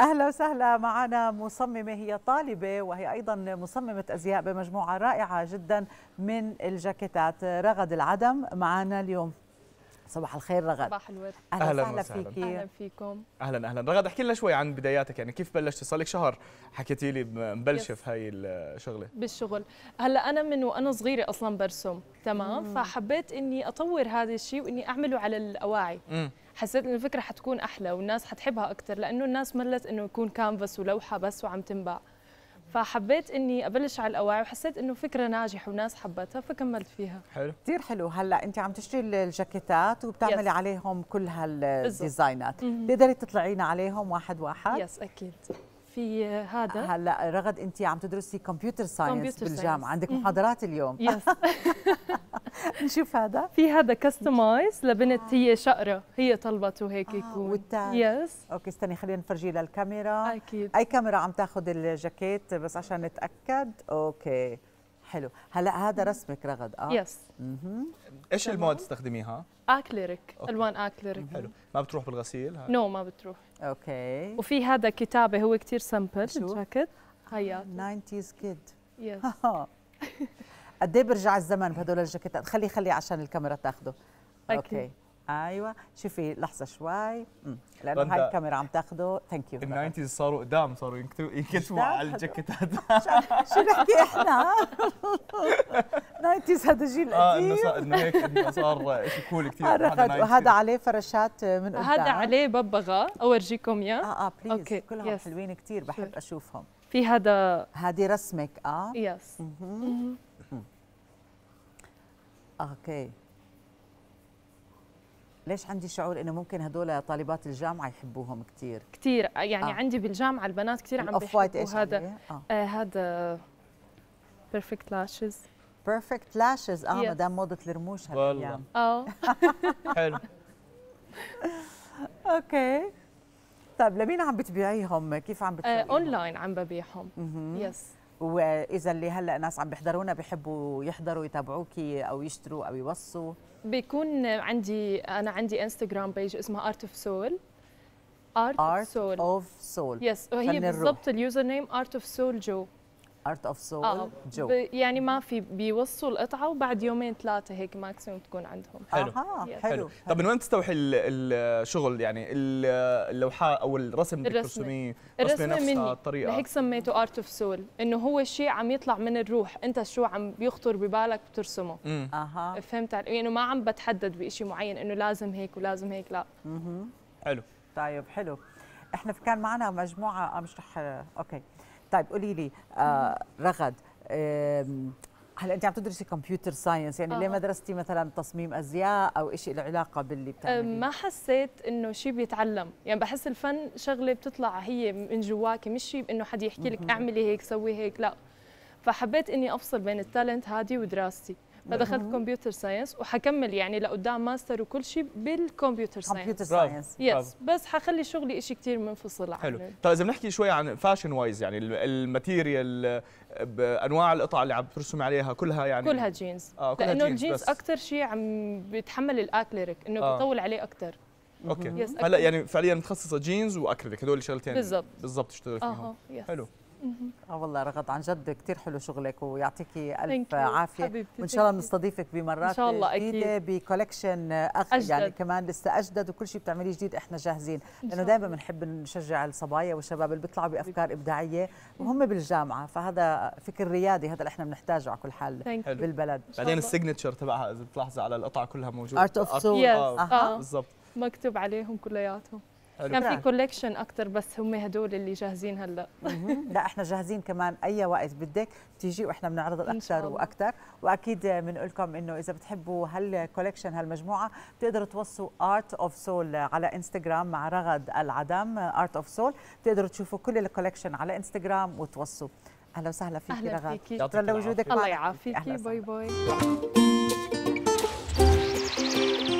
اهلا وسهلا معنا مصممه هي طالبه وهي ايضا مصممه ازياء بمجموعه رائعه جدا من الجاكيتات رغد العدم معنا اليوم صباح الخير رغد صباح الورد اهلا وسهلا فيكي اهلا فيكم اهلا اهلا رغد احكي لنا شوي عن بداياتك يعني كيف بلشتي صار لك شهر حكيتي لي مبلشه في هاي الشغله بالشغل هلا انا من وانا صغيره اصلا برسم تمام مم. فحبيت اني اطور هذا الشيء واني اعمله على الاواعي مم. حسيت ان الفكره حتكون احلى والناس حتحبها اكثر لانه الناس ملت انه يكون كانفاس ولوحه بس وعم تنباع فحبيت اني ابلش على الاواعي وحسيت انه فكره ناجحه وناس حبتها فكملت فيها حلو كثير حلو هلا انت عم تشتري الجاكيتات وبتعملي عليهم كل هالديزاينات بتقدري تطلعينا عليهم واحد واحد يس اكيد في هذا هلا رغد انت عم تدرسي كمبيوتر ساينس بالجامعه عندك محاضرات اليوم يس نشوف هذا في هذا كستمايز لبنت هي شقره هي طلبته هيك آه، يكون يس اوكي استني خلينا نفرجيه للكاميرا اكيد اي كاميرا عم تاخذ الجاكيت بس عشان نتاكد اوكي حلو هلا هذا رسمك رغد اه يس ايش المواد تستخدميها اكليريك الوان اكليريك حلو ما بتروح بالغسيل نو ما بتروح اوكي وفي هذا كتابه هو كثير سمبل الجاكيت هيا 90 كيد يس قد ايه برجع الزمن بهدول الجاكيتات خلي خلي عشان الكاميرا تاخده اوكي ايوه شوفي لحظه شوي لانه هاي الكاميرا عم تاخده ثانك يو الناينتيز صاروا قدام صاروا ينكتبوا على الجاكيتات شو نحكي احنا 90 هذا جيل آه، قديم اه انه هيك انه صار شيء كول كثير وهذا عليه فراشات من قدام هذا عليه ببغاء اورجيكم اياه اه اه بليز أوكي. كلهم yes. حلوين كثير بحب sure. اشوفهم في هذا هذه رسمك اه يس اوكي ليش عندي شعور انه ممكن هدول طالبات الجامعه يحبوهم كثير كثير آه، يعني آه. عندي بالجامعه البنات كثير عم بيحبوا هذا آه. آه هذا بيرفكت لاشز بيرفكت لاشز اه مدام موضه الرموش هالايام يعني. اه حلو اوكي طيب لمين عم بتبيعيهم كيف عم آه، بتبيعيهم اونلاين عم ببيعهم يس واذا اللي هلا ناس عم بيحضرونا بيحبوا يحضروا يتابعوكي او يشتروا او يوصوا بيكون عندي انا عندي انستغرام بيج اسمها ارت اوف سول ارت اوف سول اوف سول يس وهي بالضبط اليوزر نيم ارت اوف سول جو ارت اوف سول جو يعني ما في بيوصوا القطعه وبعد يومين ثلاثه هيك ماكسيموم تكون عندهم حلو حلو. حلو طب من وين تستوحي الشغل يعني اللوحه او الرسم اللي بترسميه الرسم نفسها الطريقه هيك سميته ارت اوف سول انه هو شيء عم يطلع من الروح انت شو عم بيخطر ببالك بترسمه اها فهمت علي يعني ما عم بتحدد بشيء معين انه لازم هيك ولازم هيك لا اها حلو طيب حلو احنا كان معنا مجموعه آه، مش رح اوكي طيب قولي لي آه رغد هلا انت عم تدرسي كمبيوتر ساينس يعني آه. ليه ما درستي مثلا تصميم ازياء او شيء له علاقه باللي بتعمليه ما حسيت انه شيء بيتعلم يعني بحس الفن شغله بتطلع هي من جواكي مش شيء انه حد يحكي لك اعملي هيك سوي هيك لا فحبيت اني افصل بين التالنت هذه ودراستي فدخلت كمبيوتر ساينس وحكمل يعني لقدام ماستر وكل شيء بالكمبيوتر ساينس كمبيوتر ساينس يس بس حخلي شغلي شيء كثير منفصل عنه حلو طيب اذا بنحكي شوي عن فاشن وايز يعني الماتيريال انواع القطع اللي عم ترسم عليها كلها يعني كلها جينز آه كلها لانه الجينز اكثر شيء عم بيتحمل الاكليريك انه آه. بيطول عليه اكثر اوكي هلا يعني فعليا متخصصه جينز واكريليك هدول الشغلتين بالضبط بالضبط تشتغل فيهم آه. حلو اه والله رغد عن جد كثير حلو شغلك ويعطيكي الف عافيه وان شاء الله بنستضيفك بمرات جديده بكولكشن يعني أجدد. يعني كمان لسه اجدد وكل شيء بتعمليه جديد احنا جاهزين لانه دائما بنحب نشجع الصبايا والشباب اللي بيطلعوا بافكار ابداعيه وهم بالجامعه فهذا فكر ريادي هذا اللي احنا بنحتاجه على كل حال حلو. بالبلد بعدين السيجنتشر تبعها اذا بتلاحظي على القطعه كلها موجوده ارت اوف سو بالضبط مكتوب عليهم كلياتهم حلو. كان في كوليكشن نعم. اكثر بس هم هدول اللي جاهزين هلا لا احنا جاهزين كمان اي وقت بدك تيجي واحنا بنعرض اكثر واكثر واكيد بنقول لكم انه اذا بتحبوا هالكوليكشن هالمجموعه بتقدروا توصوا ارت اوف سول على انستغرام مع رغد العدم ارت اوف سول بتقدروا تشوفوا كل الكوليكشن على انستغرام وتوصوا اهلا وسهلا فيك أهلا رغد فيكي. شكرا لوجودك الله يعافيكي باي باي